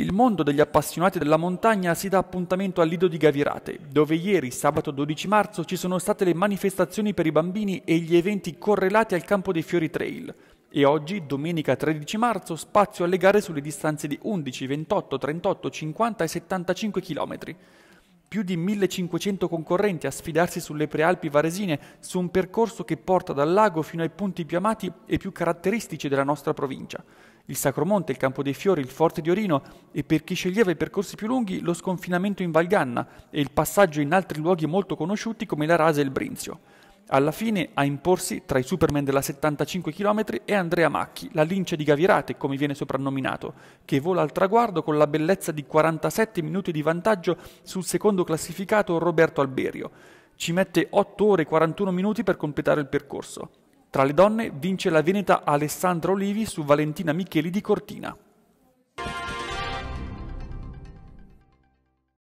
Il mondo degli appassionati della montagna si dà appuntamento al Lido di Gavirate, dove ieri, sabato 12 marzo, ci sono state le manifestazioni per i bambini e gli eventi correlati al Campo dei Fiori Trail. E oggi, domenica 13 marzo, spazio alle gare sulle distanze di 11, 28, 38, 50 e 75 km più di 1500 concorrenti a sfidarsi sulle prealpi varesine su un percorso che porta dal lago fino ai punti più amati e più caratteristici della nostra provincia. Il Sacromonte, il Campo dei Fiori, il Forte di Orino e per chi sceglieva i percorsi più lunghi lo sconfinamento in Valganna e il passaggio in altri luoghi molto conosciuti come la Rasa e il Brinzio alla fine a imporsi tra i Superman della 75 km è Andrea Macchi, la lince di Gavirate, come viene soprannominato, che vola al traguardo con la bellezza di 47 minuti di vantaggio sul secondo classificato Roberto Alberio. Ci mette 8 ore e 41 minuti per completare il percorso. Tra le donne vince la veneta Alessandra Olivi su Valentina Micheli di Cortina.